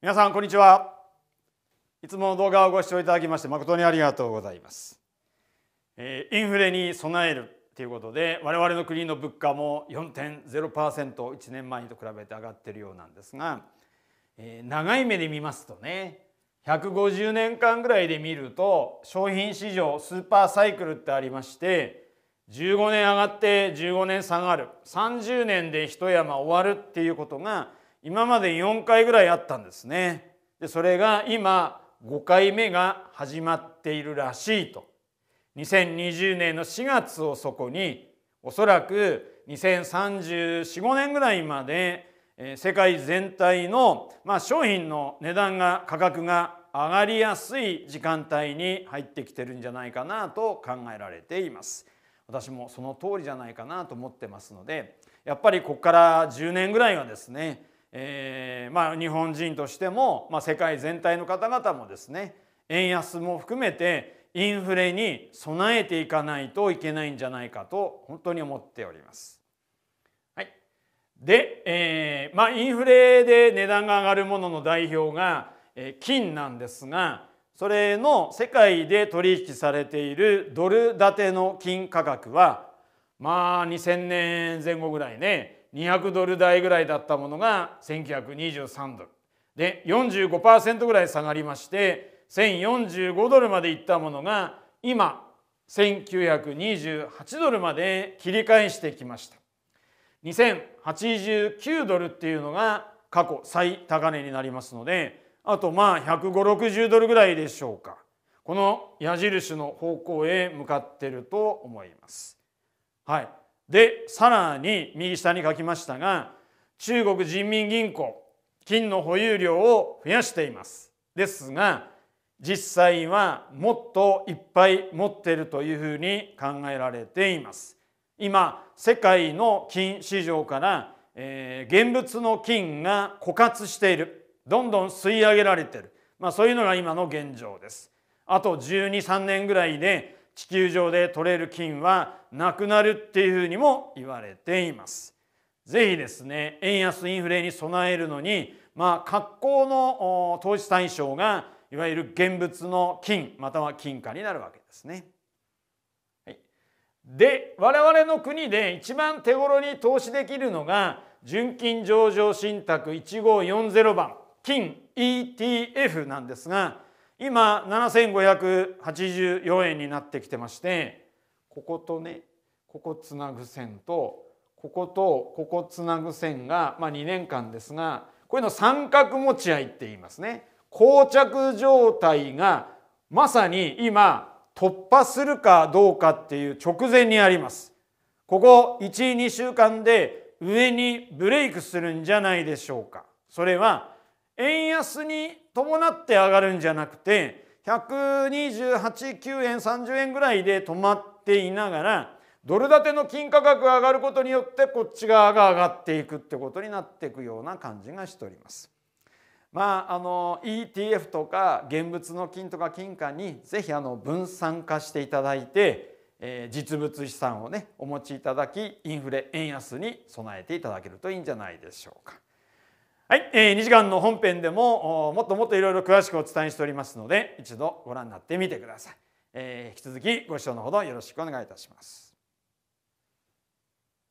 皆さんこんにちはいつもの動画をご視聴いただきまして誠にありがとうございます、えー、インフレに備えるということで我々の国の物価も 4.0%1 年前と比べて上がってるようなんですが、えー、長い目で見ますとね150年間ぐらいで見ると商品市場スーパーサイクルってありまして15年上がって15年下がる30年で一山終わるっていうことが今まで4回ぐらいあったんですね。でそれが今5回目が始まっているらしいと。2020年の4月をそこにおそらく2034,5年ぐらいまで世界全体の、まあ、商品の値段が価格が上がりやすい時間帯に入ってきてるんじゃないかなと考えられています。私もその通りじゃないかなと思ってますのでやっぱりここから10年ぐらいはですねえー、まあ、日本人としても、まあ、世界全体の方々もですね円安も含めてインフレに備えていかないといけないんじゃないかと本当に思っております。はい、で、えー、まあ、インフレで値段が上がるものの代表が、えー、金なんですがそれの世界で取引されているドル建ての金価格はまあ2000年前後ぐらいね200ドル台ぐらいだったものが1923ドルで45%ぐらい下がりまして1045ドルまでいったものが今1928ドルまで切り返してきました2089ドルっていうのが過去最高値になりますのであとまあ15060ドルぐらいでしょうかこの矢印の方向へ向かってると思います。はい、でさらに右下に書きましたが中国人民銀行金の保有量を増やしていますですが実際はもっといっぱい持っているというふうに考えられています今世界の金市場から、えー、現物の金が枯渇しているどんどん吸い上げられている、まあ、そういうのが今の現状ですあと123年ぐらいで地球上で取れる金はなくなるっていうふうにも言われています。ぜひですね円安インフレに備えるのに、まあ、格好の投資対象がいわゆる現物の金または金貨になるわけですね。はい、で我々の国で一番手頃に投資できるのが純金上場信託1540番金 ETF なんですが今7584円になってきてましてこことねここつなぐ線とこことここつなぐ線が、まあ、2年間ですがこういうの三角持ち合いって言いますね。膠着状態がまさに今突破するかどうかっていう直前にあります。ここ1、2週間で上にブレイクするんじゃないでしょうか。それは円安に伴って上がるんじゃなくて128,9円30円ぐらいで止まっていながらドル建ての金価格が上がることによってこっち側が上がっていくってことになっていくような感じがしております。まあ、あの ETF とか現物の金とか金貨にぜひあの分散化していただいて、えー、実物資産をねお持ちいただきインフレ円安に備えていただけるといいんじゃないでしょうか。はい、えー、2時間の本編でももっともっといろいろ詳しくお伝えしておりますので一度ご覧になってみてください、えー、引き続きご視聴のほどよろしくお願いいたします